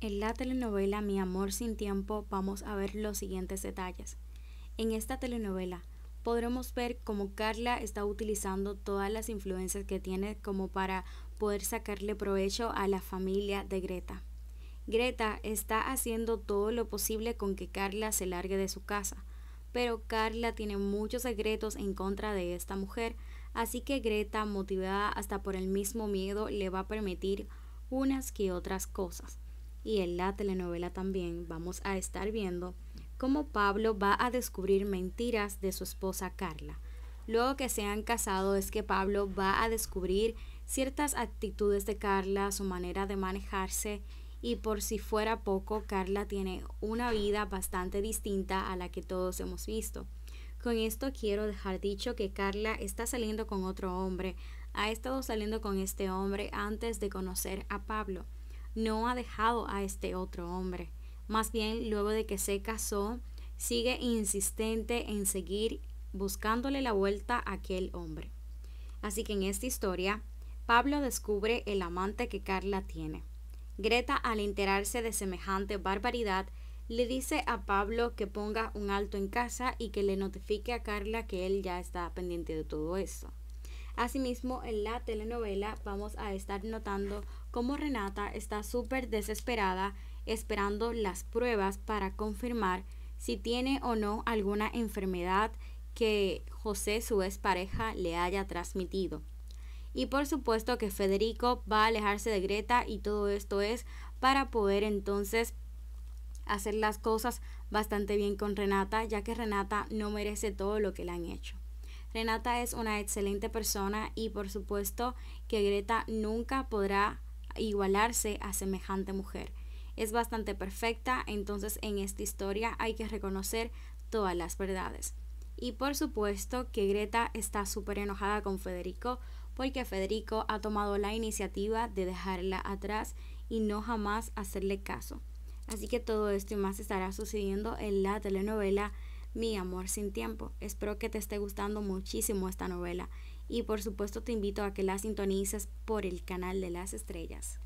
En la telenovela Mi amor sin tiempo vamos a ver los siguientes detalles. En esta telenovela podremos ver cómo Carla está utilizando todas las influencias que tiene como para poder sacarle provecho a la familia de Greta. Greta está haciendo todo lo posible con que Carla se largue de su casa, pero Carla tiene muchos secretos en contra de esta mujer, así que Greta, motivada hasta por el mismo miedo, le va a permitir unas que otras cosas y en la telenovela también vamos a estar viendo cómo Pablo va a descubrir mentiras de su esposa Carla. Luego que se han casado es que Pablo va a descubrir ciertas actitudes de Carla, su manera de manejarse y por si fuera poco, Carla tiene una vida bastante distinta a la que todos hemos visto. Con esto quiero dejar dicho que Carla está saliendo con otro hombre, ha estado saliendo con este hombre antes de conocer a Pablo no ha dejado a este otro hombre. Más bien, luego de que se casó, sigue insistente en seguir buscándole la vuelta a aquel hombre. Así que en esta historia, Pablo descubre el amante que Carla tiene. Greta, al enterarse de semejante barbaridad, le dice a Pablo que ponga un alto en casa y que le notifique a Carla que él ya está pendiente de todo eso. Asimismo, en la telenovela vamos a estar notando cómo Renata está súper desesperada esperando las pruebas para confirmar si tiene o no alguna enfermedad que José, su ex pareja le haya transmitido. Y por supuesto que Federico va a alejarse de Greta y todo esto es para poder entonces hacer las cosas bastante bien con Renata, ya que Renata no merece todo lo que le han hecho. Renata es una excelente persona y por supuesto que Greta nunca podrá igualarse a semejante mujer. Es bastante perfecta, entonces en esta historia hay que reconocer todas las verdades. Y por supuesto que Greta está súper enojada con Federico porque Federico ha tomado la iniciativa de dejarla atrás y no jamás hacerle caso. Así que todo esto y más estará sucediendo en la telenovela mi amor sin tiempo. Espero que te esté gustando muchísimo esta novela y por supuesto te invito a que la sintonices por el canal de las estrellas.